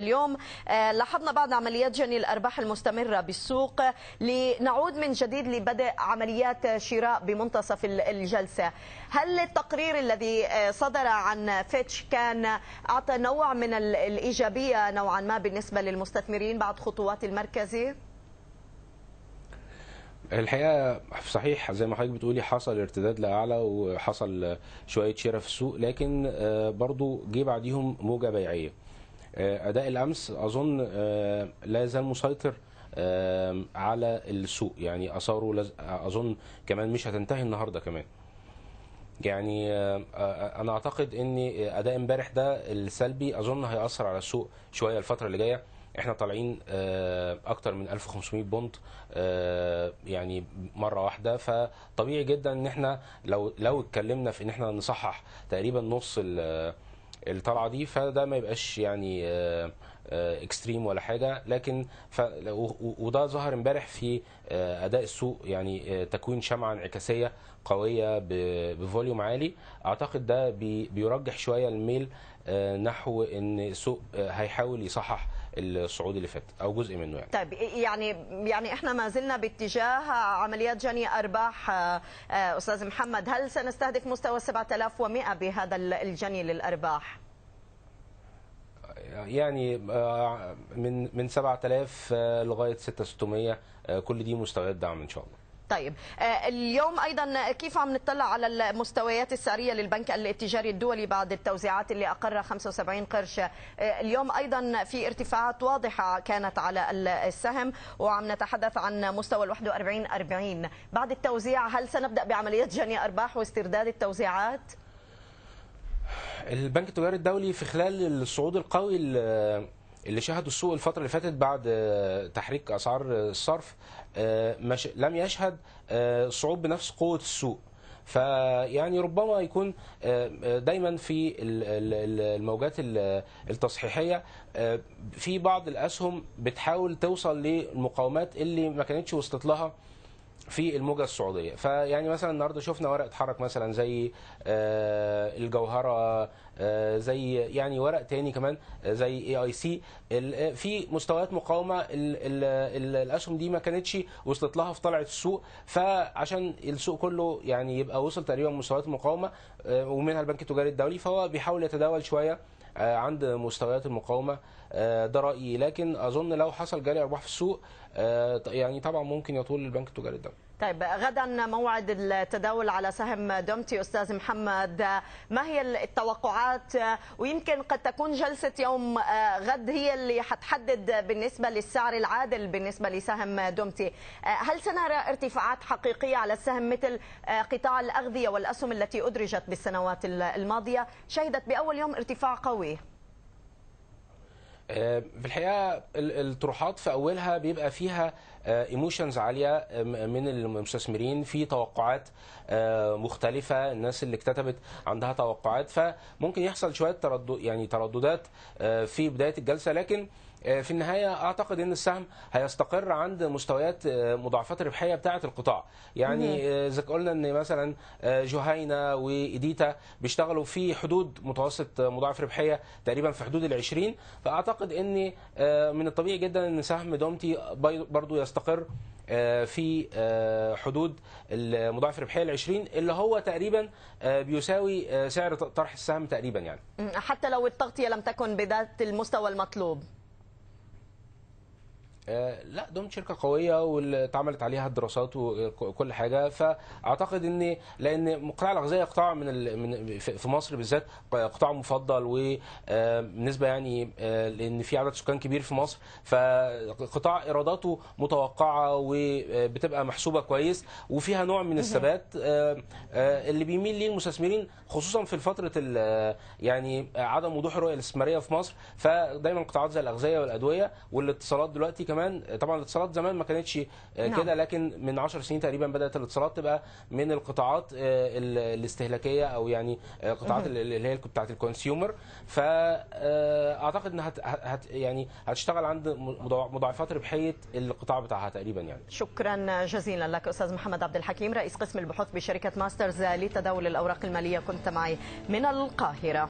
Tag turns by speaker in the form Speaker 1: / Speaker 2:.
Speaker 1: اليوم آه، لاحظنا بعض عمليات جني الأرباح المستمرة بالسوق لنعود من جديد لبدء عمليات شراء بمنتصف الجلسة هل التقرير الذي آه، صدر عن فيتش كان أعطى نوع من الإيجابية نوعا ما بالنسبة للمستثمرين بعد خطوات المركزي؟
Speaker 2: الحقيقه صحيح زي ما حضرتك بتقولي حصل ارتداد لاعلى وحصل شويه شراء في السوق لكن آه، برضو جه بعديهم موجه بيعيه آه، اداء الامس اظن آه، لا يزال مسيطر آه، على السوق يعني اثاره لز... اظن كمان مش هتنتهي النهارده كمان يعني انا اعتقد ان اداء امبارح ده السلبي اظن هياثر على السوق شويه الفتره اللي جايه احنا طالعين اكتر من 1500 بونت يعني مره واحده فطبيعي جدا ان احنا لو لو اتكلمنا في ان احنا نصحح تقريبا نص ال الطلعه دي فده ما يبقاش يعني آه، اكستريم آه، ولا حاجه لكن ف... وده ظهر امبارح في آه، اداء السوق يعني آه، تكوين شمعه انعكاسيه قويه بفوليوم عالي اعتقد ده بي... بيرجح شويه الميل نحو ان السوق هيحاول يصحح الصعود اللي فات او جزء منه يعني
Speaker 1: طيب يعني يعني احنا ما زلنا باتجاه عمليات جني ارباح استاذ محمد هل سنستهدف مستوى 7100 بهذا الجني للارباح
Speaker 2: يعني آه، من من 7000 آه، لغايه 6600 آه، كل دي مستويات دعم ان شاء الله
Speaker 1: طيب اليوم ايضا كيف عم نطلع على المستويات السعريه للبنك التجاري الدولي بعد التوزيعات اللي اقرها 75 قرش اليوم ايضا في ارتفاعات واضحه كانت على السهم وعم نتحدث عن مستوى ال 41 40 بعد التوزيع هل سنبدا بعمليه جني ارباح واسترداد التوزيعات
Speaker 2: البنك التجاري الدولي في خلال الصعود القوي اللي شهده السوق الفترة اللي فاتت بعد آه، تحريك أسعار الصرف آه، لم يشهد آه، صعود بنفس قوة السوق فيعني ربما يكون دايما في الموجات التصحيحيه في بعض الاسهم بتحاول توصل للمقاومات اللي ما كانتش وصلت لها في الموجه السعوديه فيعني مثلا النهارده شفنا ورق اتحرك مثلا زي آه، الجوهره آه، زي يعني ورق تاني كمان آه، زي اي اي سي في مستويات مقاومه الاسهم دي ما كانتش وصلت لها في طلعه السوق فعشان السوق كله يعني يبقى وصل تقريبا مستويات المقاومه ومنها البنك التجاري الدولي فهو بيحاول يتداول شويه آه، عند مستويات المقاومه آه، ده رايي لكن اظن لو حصل جري ارباح في السوق آه، يعني طبعا ممكن يطول البنك التجاري الدولي
Speaker 1: طيب غدا موعد التداول على سهم دومتي استاذ محمد ما هي التوقعات ويمكن قد تكون جلسه يوم آه، غد هي اللي حتحدد بالنسبه للسعر العادل بالنسبه لسهم دومتي آه، هل سنرى ارتفاعات حقيقيه على السهم مثل آه، قطاع الاغذيه والاسهم التي ادرجت بالسنوات الماضيه شهدت باول يوم ارتفاع قوي
Speaker 2: آه، في الحقيقه الطروحات في اولها بيبقى فيها ايموشنز آه، عاليه آه، من المستثمرين في توقعات مختلفه الناس اللي اكتتبت عندها توقعات فممكن يحصل شويه تردد يعني ترددات في بدايه الجلسه لكن آه، في النهايه اعتقد ان السهم هيستقر عند مستويات آه، مضاعفات الربحيه بتاعه القطاع يعني آه، اذا قلنا ان مثلا جهينه وايديتا بيشتغلوا في حدود متوسط مضاعف ربحيه تقريبا في حدود ال 20 فاعتقد ان من الطبيعي جدا ان سهم دومتي برضو يستقر في حدود المضاعف الربحيه ال 20 اللي هو تقريبا بيساوي سعر طرح السهم تقريبا يعني
Speaker 1: حتى لو التغطيه لم تكن بذات المستوى المطلوب
Speaker 2: آه، لا دوم شركه قويه واللي اتعملت عليها الدراسات وكل حاجه فاعتقد ان لان قطاع الاغذيه قطاع من في مصر بالذات قطاع مفضل وبالنسبه آه، يعني آه، لان في عدد سكان كبير في مصر فقطاع ايراداته متوقعه وبتبقى محسوبه كويس وفيها نوع من الثبات اللي بيميل ليه المستثمرين خصوصا في فتره يعني عدم وضوح الرؤيه الاستثماريه في مصر فدايما قطاعات زي الاغذيه والادويه والاتصالات دلوقتي كمان زمان طبعا الاتصالات زمان ما كانتش آه، نعم. كده لكن من 10 سنين تقريبا بدات الاتصالات تبقى من القطاعات آه، الاستهلاكيه او يعني القطاعات آه، اللي هي بتاعه الكونسيومر فاعتقد انها هت يعني هتشتغل عند مضاعفات ربحيه القطاع بتاعها تقريبا يعني
Speaker 1: شكرا جزيلا لك استاذ محمد عبد الحكيم رئيس قسم البحوث بشركه ماسترز لتداول الاوراق الماليه كنت معي من القاهره